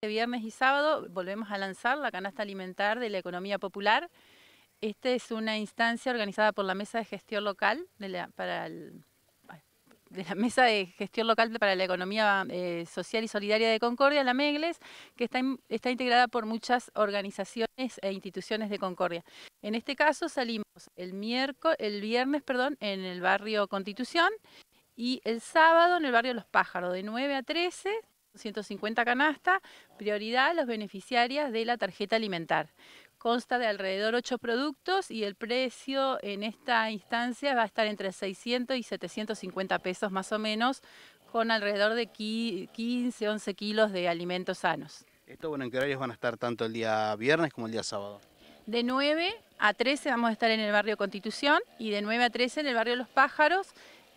Este viernes y sábado volvemos a lanzar la canasta alimentar de la economía popular. Esta es una instancia organizada por la Mesa de Gestión Local de la, para la Mesa de Gestión Local para la Economía eh, Social y Solidaria de Concordia, la MEGLES, que está, integrada por muchas organizaciones e instituciones de Concordia. En este caso salimos el, miércoles, el viernes perdón, en el barrio Constitución y el sábado en el barrio Los Pájaros, de 9 a 13, 150 canastas, prioridad a los beneficiarias de la tarjeta alimentar. Consta de alrededor 8 productos y el precio en esta instancia va a estar entre 600 y 750 pesos más o menos, con alrededor de 15, 11 kilos de alimentos sanos. ¿Esto bueno, en qué horarios van a estar tanto el día viernes como el día sábado? De 9 a 13 vamos a estar en el barrio Constitución y de 9 a 13 en el barrio Los Pájaros,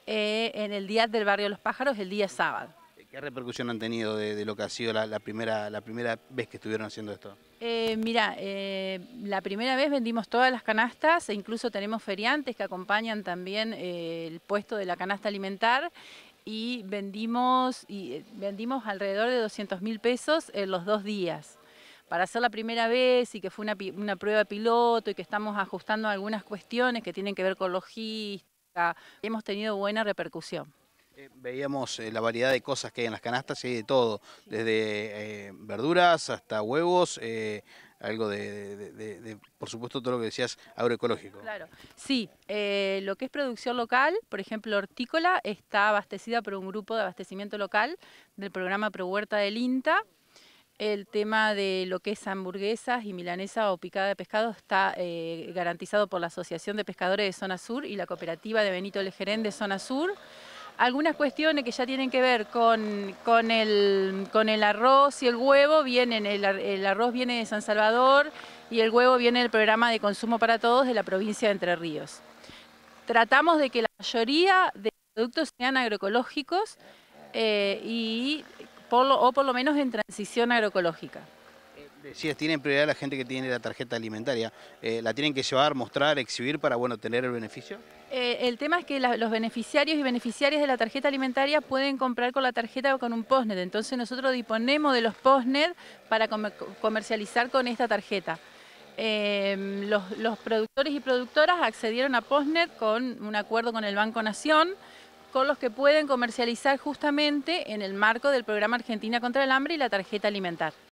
eh, en el día del barrio Los Pájaros, el día sábado. ¿Qué repercusión han tenido de, lo que ha sido la, primera, la primera vez que estuvieron haciendo esto? Eh, mira, eh, la primera vez vendimos todas las canastas e incluso tenemos feriantes que acompañan también eh, el puesto de la canasta alimentar y vendimos, y vendimos alrededor de 200 mil pesos en los dos días para hacer la primera vez y que fue una, una, prueba piloto y que estamos ajustando algunas cuestiones que tienen que ver con logística. Hemos tenido buena repercusión. Eh, veíamos eh, la variedad de cosas que hay en las canastas y de todo, desde eh, verduras hasta huevos, algo de, por supuesto, todo lo que decías agroecológico. Claro, sí, lo que es producción local, por ejemplo, hortícola, está abastecida por un grupo de abastecimiento local del programa Pro Huerta del INTA. El tema de lo que es hamburguesas y milanesa o picada de pescado está garantizado por la Asociación de Pescadores de Zona Sur y la Cooperativa de Benito Lejerén de Zona Sur algunas cuestiones que ya tienen que ver con, con, el, arroz y el huevo, vienen, el, arroz viene de San Salvador y el huevo viene del programa de consumo para todos de la provincia de Entre Ríos. Tratamos de que la mayoría de productos sean agroecológicos eh, y por o por lo menos en transición agroecológica. Eh, decías, tienen prioridad la gente que tiene la tarjeta alimentaria. Eh, ¿La tienen que llevar, mostrar, exhibir para bueno, tener el beneficio? Eh, el tema es que los beneficiarios y beneficiarias de la tarjeta alimentaria pueden comprar con la tarjeta o con un POSNET, Entonces nosotros disponemos de los POSNET para comercializar con esta tarjeta. Eh, los, productores y productoras accedieron a POSNET con un acuerdo con el Banco Nación con los que pueden comercializar justamente en el marco del programa Argentina contra el Hambre y la tarjeta alimentar.